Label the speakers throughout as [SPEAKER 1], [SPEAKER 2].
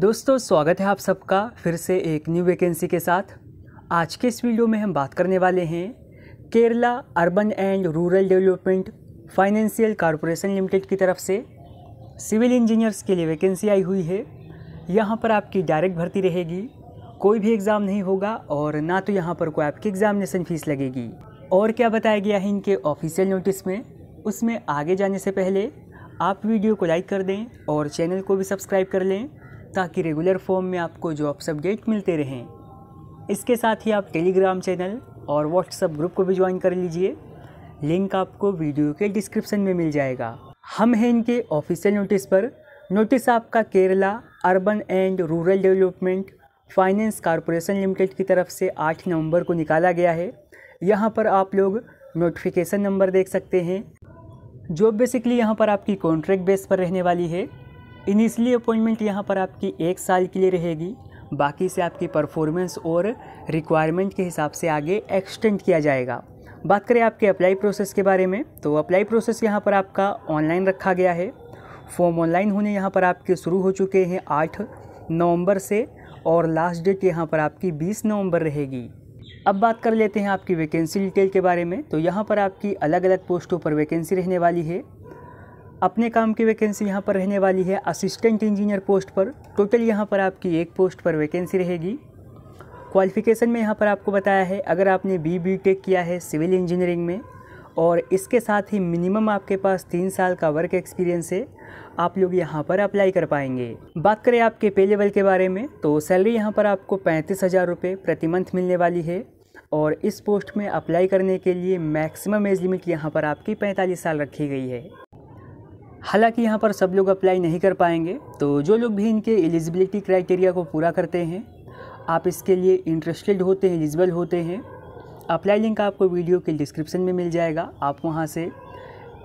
[SPEAKER 1] दोस्तों स्वागत है आप सबका फिर से एक न्यू वैकेंसी के साथ आज के इस वीडियो में हम बात करने वाले हैं Kerala urban and rural development financial corporation limited की तरफ से सिविल इंजीनियर्स के लिए वैकेंसी आई हुई है यहाँ पर आपकी डायरेक्ट भर्ती रहेगी कोई भी एग्ज़ाम नहीं होगा और ना तो यहाँ पर कोई आपकी एग्ज़ामिनेशन फ़ीस लगेगी और क्या बताया गया है इनके ऑफिशियल नोटिस में उसमें आगे जाने से पहले आप वीडियो को लाइक कर दें और चैनल को भी सब्सक्राइब कर लें ताकि रेगुलर फॉर्म में आपको जॉब्स अपडेट मिलते रहें इसके साथ ही आप टेलीग्राम चैनल और व्हाट्सएप ग्रुप को भी ज्वाइन कर लीजिए लिंक आपको वीडियो के डिस्क्रिप्शन में मिल जाएगा हम हैं इनके ऑफिशियल नोटिस पर नोटिस आपका Kerala urban and rural development finance corporation limited की तरफ से 8 नवंबर को निकाला गया है यहाँ पर आप लोग नोटिफिकेशन नंबर देख सकते हैं जो बेसिकली यहाँ पर आपकी कॉन्ट्रैक्ट बेस पर रहने वाली है इनिशली अपॉइंटमेंट यहाँ पर आपकी एक साल के लिए रहेगी बाकी से आपकी परफॉर्मेंस और रिक्वायरमेंट के हिसाब से आगे एक्सटेंड किया जाएगा बात करें आपके अप्लाई प्रोसेस के बारे में तो अप्लाई प्रोसेस यहाँ पर आपका ऑनलाइन रखा गया है फॉर्म ऑनलाइन होने यहाँ पर आपके शुरू हो चुके हैं आठ नवंबर से और लास्ट डेट यहाँ पर आपकी बीस नवंबर रहेगी अब बात कर लेते हैं आपकी वैकेंसी डिटेल के बारे में तो यहाँ पर आपकी अलग अलग पोस्टों पर वैकेंसी रहने वाली है अपने काम की वैकेंसी यहाँ पर रहने वाली है असिस्टेंट इंजीनियर पोस्ट पर टोटल यहाँ पर आपकी एक पोस्ट पर वैकेंसी रहेगी क्वालिफ़िकेशन में यहाँ पर आपको बताया है अगर आपने बी बी टेक किया है सिविल इंजीनियरिंग में और इसके साथ ही मिनिमम आपके पास तीन साल का वर्क एक्सपीरियंस है आप लोग यहाँ पर अप्लाई कर पाएंगे बात करें आपके पे लेवल के बारे में तो सैलरी यहाँ पर आपको पैंतीस हज़ार रुपये प्रति मंथ मिलने वाली है और इस पोस्ट में अप्लाई करने के लिए मैक्सिमम एज लिमिट यहाँ पर आपकी पैंतालीस साल रखी गई है हालांकि यहाँ पर सब लोग अप्लाई नहीं कर पाएंगे तो जो लोग भी इनके एलिजिबिलिटी क्राइटेरिया को पूरा करते हैं आप इसके लिए इंटरेस्टेड होते हैं एलिजिबल होते हैं अप्लाई लिंक आपको वीडियो के डिस्क्रिप्शन में मिल जाएगा आप वहाँ से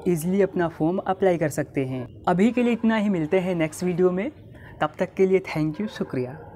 [SPEAKER 1] ईज़िली अपना फॉर्म अप्लाई कर सकते हैं अभी के लिए इतना ही मिलते हैं नेक्स्ट वीडियो में तब तक के लिए थैंक यू शुक्रिया